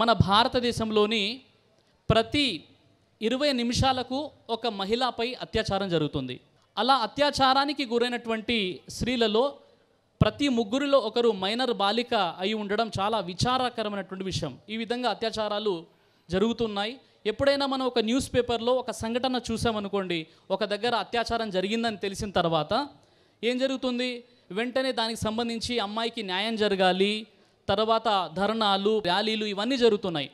మన భారతదేశంలోని ప్రతి ఇరవై నిమిషాలకు ఒక మహిళపై అత్యాచారం జరుగుతుంది అలా అత్యాచారానికి గురైనటువంటి స్త్రీలలో ప్రతి ముగ్గురిలో ఒకరు మైనర్ బాలిక అయి ఉండడం చాలా విచారకరమైనటువంటి విషయం ఈ విధంగా అత్యాచారాలు జరుగుతున్నాయి ఎప్పుడైనా మనం ఒక న్యూస్ పేపర్లో ఒక సంఘటన చూసామనుకోండి ఒక దగ్గర అత్యాచారం జరిగిందని తెలిసిన తర్వాత ఏం జరుగుతుంది వెంటనే దానికి సంబంధించి అమ్మాయికి న్యాయం జరగాలి తర్వాత ధర్నాలు ర్యాలీలు ఇవన్నీ జరుగుతున్నాయి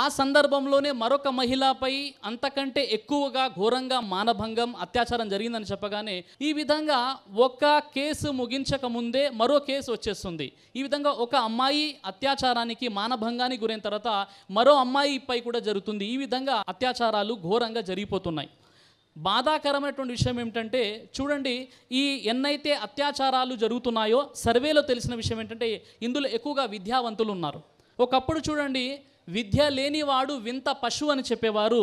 ఆ సందర్భంలోనే మరొక మహిళపై అంతకంటే ఎక్కువగా ఘోరంగా మానభంగం అత్యాచారం జరిగిందని చెప్పగానే ఈ విధంగా ఒక కేసు ముగించక ముందే మరో కేసు వచ్చేస్తుంది ఈ విధంగా ఒక అమ్మాయి అత్యాచారానికి మానభంగానికి గురైన తర్వాత మరో అమ్మాయిపై కూడా జరుగుతుంది ఈ విధంగా అత్యాచారాలు ఘోరంగా జరిగిపోతున్నాయి బాధాకరమైనటువంటి విషయం ఏమిటంటే చూడండి ఈ ఎన్నైతే అత్యాచారాలు జరుగుతున్నాయో సర్వేలో తెలిసిన విషయం ఏంటంటే ఇందులో ఎక్కువగా విద్యావంతులు ఉన్నారు ఒకప్పుడు చూడండి విద్య లేనివాడు వింత పశువు అని చెప్పేవారు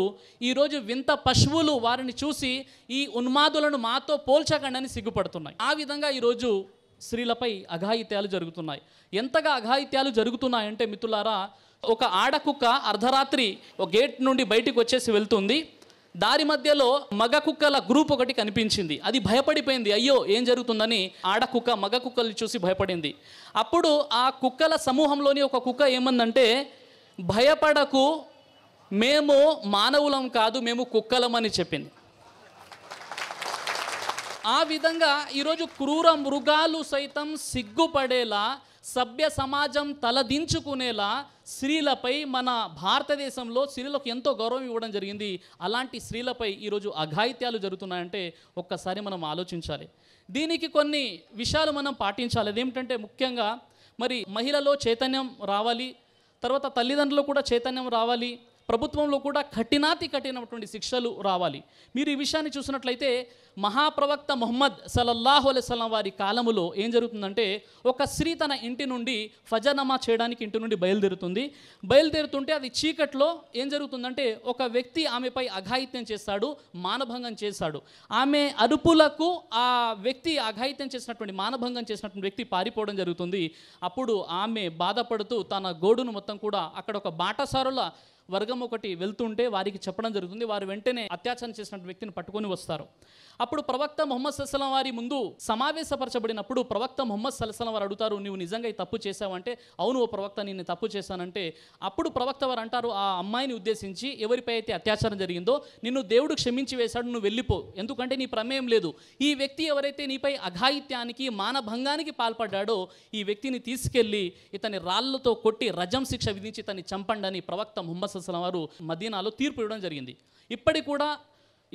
ఈరోజు వింత పశువులు వారిని చూసి ఈ ఉన్మాదులను మాతో పోల్చకండి అని సిగ్గుపడుతున్నాయి ఆ విధంగా ఈరోజు స్త్రీలపై అఘాయిత్యాలు జరుగుతున్నాయి ఎంతగా అఘాయిత్యాలు జరుగుతున్నాయంటే మిత్రులారా ఒక ఆడకుక్క అర్ధరాత్రి ఒక గేట్ నుండి బయటికి వచ్చేసి వెళ్తుంది దారి మధ్యలో మగ కుక్కల గ్రూప్ ఒకటి కనిపించింది అది భయపడిపోయింది అయ్యో ఏం జరుగుతుందని ఆడ కుక్క మగ కుక్కల్ని చూసి భయపడింది అప్పుడు ఆ కుక్కల సమూహంలోని ఒక కుక్క ఏమందంటే భయపడకు మేము మానవులం కాదు మేము కుక్కలమని చెప్పింది ఆ విధంగా ఈరోజు క్రూర మృగాలు సైతం సిగ్గుపడేలా సభ్య సమాజం తలదించుకునేలా స్త్రీలపై మన భారతదేశంలో స్త్రీలకు ఎంతో గౌరవం ఇవ్వడం జరిగింది అలాంటి స్త్రీలపై ఈరోజు అఘాయిత్యాలు జరుగుతున్నాయంటే ఒక్కసారి మనం ఆలోచించాలి దీనికి కొన్ని విషయాలు మనం పాటించాలి అదేమిటంటే ముఖ్యంగా మరి మహిళలో చైతన్యం రావాలి తర్వాత తల్లిదండ్రులు కూడా చైతన్యం రావాలి ప్రభుత్వంలో కూడా కఠినాతి కఠినటువంటి శిక్షలు రావాలి మీరు ఈ విషయాన్ని చూసినట్లయితే మహాప్రవక్త మొహమ్మద్ సలల్లాహు అలైస్లం వారి కాలములో ఏం జరుగుతుందంటే ఒక స్త్రీ తన ఇంటి నుండి ఫజనమా చేయడానికి ఇంటి నుండి బయలుదేరుతుంది బయలుదేరుతుంటే అది చీకట్లో ఏం జరుగుతుందంటే ఒక వ్యక్తి ఆమెపై అఘాయిత్యం చేస్తాడు మానభంగం చేశాడు ఆమె అరుపులకు ఆ వ్యక్తి అఘాయిత్యం చేసినటువంటి మానభంగం చేసినటువంటి వ్యక్తి పారిపోవడం జరుగుతుంది అప్పుడు ఆమె బాధపడుతూ తన గోడును మొత్తం కూడా అక్కడ ఒక బాటసారుల వర్గం ఒకటి వెళ్తుంటే వారికి చెప్పడం జరుగుతుంది వారు వెంటనే అత్యాచారం చేసిన వ్యక్తిని పట్టుకొని వస్తారు అప్పుడు ప్రవక్త మొహమ్మద్ సల్సలం వారి ముందు సమావేశపరచబడినప్పుడు ప్రవక్త మొహమ్మద్ సల్సలం వారు అడుగుతారు నువ్వు నిజంగా ఈ తప్పు చేసావంటే అవును ఓ ప్రవక్త నేను తప్పు చేశానంటే అప్పుడు ప్రవక్త వారు అంటారు ఆ అమ్మాయిని ఉద్దేశించి ఎవరిపై అయితే అత్యాచారం జరిగిందో నిన్ను దేవుడు క్షమించి వేశాడు నువ్వు వెళ్ళిపో ఎందుకంటే నీ ప్రమేయం లేదు ఈ వ్యక్తి ఎవరైతే నీపై అఘాయిత్యానికి మానభంగానికి పాల్పడ్డాడో ఈ వ్యక్తిని తీసుకెళ్ళి ఇతని రాళ్లతో కొట్టి రజం శిక్ష విధించి ఇతన్ని చంపండి అని ప్రవక్త మొహమ్మద్ అలైస్లం వారు మదీనాలో తీర్పు ఇవ్వడం జరిగింది ఇప్పటికి కూడా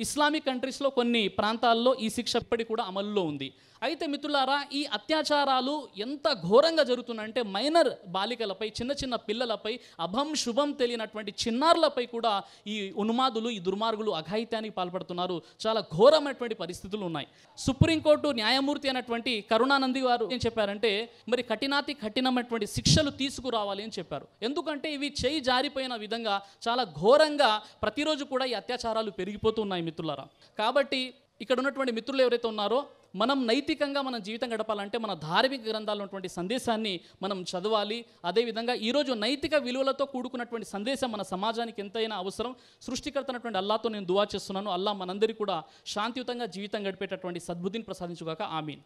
ఇస్లామిక్ కంట్రీస్లో కొన్ని ప్రాంతాల్లో ఈ శిక్ష ఇప్పటికి కూడా అమల్లో ఉంది అయితే మిత్రులారా ఈ అత్యాచారాలు ఎంత ఘోరంగా జరుగుతున్నాయంటే మైనర్ బాలికలపై చిన్న చిన్న పిల్లలపై అభం శుభం తెలియనటువంటి చిన్నారులపై కూడా ఈ ఉన్మాదులు ఈ దుర్మార్గులు అఘాయిత్యానికి పాల్పడుతున్నారు చాలా ఘోరమైనటువంటి పరిస్థితులు ఉన్నాయి సుప్రీంకోర్టు న్యాయమూర్తి అయినటువంటి కరుణానంది వారు ఏం చెప్పారంటే మరి కఠినాతి కఠినమైనటువంటి శిక్షలు తీసుకురావాలి అని చెప్పారు ఎందుకంటే ఇవి చేయి జారిపోయిన విధంగా చాలా ఘోరంగా ప్రతిరోజు కూడా ఈ అత్యాచారాలు పెరిగిపోతున్నాయి మిత్రులారా కాబట్టి ఇక్కడ ఉన్నటువంటి మిత్రులు ఎవరైతే ఉన్నారో మనం నైతికంగా మన జీవితం గడపాలంటే మన ధార్మిక గ్రంథాలు ఉన్నటువంటి సందేశాన్ని మనం చదవాలి అదేవిధంగా ఈరోజు నైతిక విలువలతో కూడుకున్నటువంటి సందేశం మన సమాజానికి ఎంతైనా అవసరం సృష్టికర్తనటువంటి అల్లాతో నేను దువా చేస్తున్నాను అల్లా మనందరికీ కూడా శాంతియుతంగా జీవితం గడిపేటటువంటి సద్బుద్ధిని ప్రసాదించుగాక ఆమీన్